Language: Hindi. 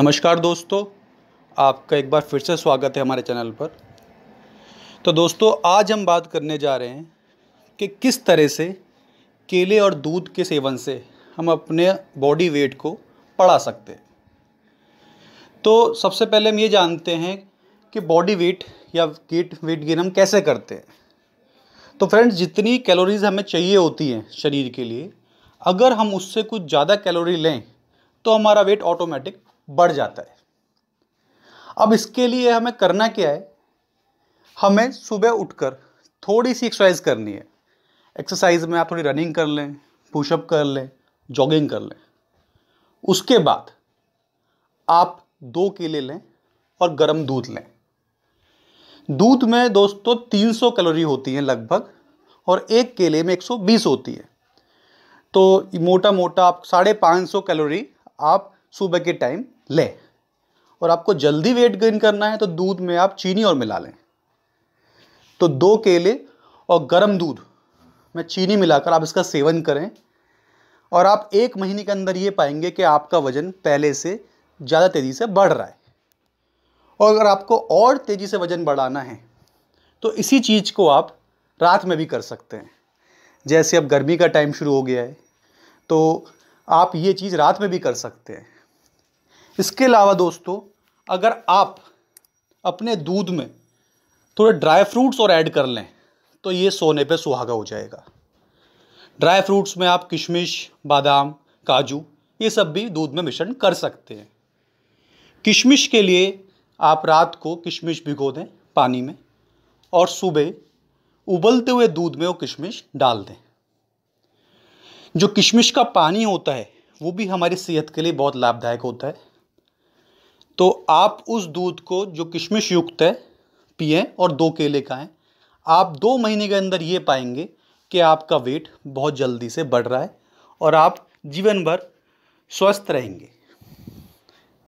नमस्कार दोस्तों आपका एक बार फिर से स्वागत है हमारे चैनल पर तो दोस्तों आज हम बात करने जा रहे हैं कि किस तरह से केले और दूध के सेवन से हम अपने बॉडी वेट को बढ़ा सकते हैं तो सबसे पहले हम ये जानते हैं कि बॉडी वेट या वेट वेट गेन हम कैसे करते हैं तो फ्रेंड्स जितनी कैलोरीज हमें चाहिए होती हैं शरीर के लिए अगर हम उससे कुछ ज़्यादा कैलोरी लें तो हमारा वेट ऑटोमेटिक बढ़ जाता है अब इसके लिए हमें करना क्या है हमें सुबह उठकर थोड़ी सी एक्सरसाइज करनी है एक्सरसाइज में आप थोड़ी रनिंग कर लें पुशअप कर लें जॉगिंग कर लें उसके बाद आप दो केले लें और गर्म दूध लें दूध में दोस्तों 300 कैलोरी होती हैं लगभग और एक केले में 120 होती है तो मोटा मोटा आप साढ़े पाँच सौ कैलोरी आप सुबह के टाइम लें और आपको जल्दी वेट गेन करना है तो दूध में आप चीनी और मिला लें तो दो केले और गर्म दूध में चीनी मिलाकर आप इसका सेवन करें और आप एक महीने के अंदर ये पाएंगे कि आपका वज़न पहले से ज़्यादा तेज़ी से बढ़ रहा है और अगर आपको और तेज़ी से वज़न बढ़ाना है तो इसी चीज़ को आप रात में भी कर सकते हैं जैसे अब गर्मी का टाइम शुरू हो गया है तो आप ये चीज़ रात में भी कर सकते हैं इसके अलावा दोस्तों अगर आप अपने दूध में थोड़े ड्राई फ्रूट्स और ऐड कर लें तो ये सोने पे सुहागा हो जाएगा ड्राई फ्रूट्स में आप किशमिश बादाम काजू ये सब भी दूध में मिश्रण कर सकते हैं किशमिश के लिए आप रात को किशमिश भिगो दें पानी में और सुबह उबलते हुए दूध में वो किशमिश डाल दें जो किशमिश का पानी होता है वो भी हमारी सेहत के लिए बहुत लाभदायक होता है तो आप उस दूध को जो किशमिश युक्त है पिए और दो केले खाएं आप दो महीने के अंदर ये पाएंगे कि आपका वेट बहुत जल्दी से बढ़ रहा है और आप जीवन भर स्वस्थ रहेंगे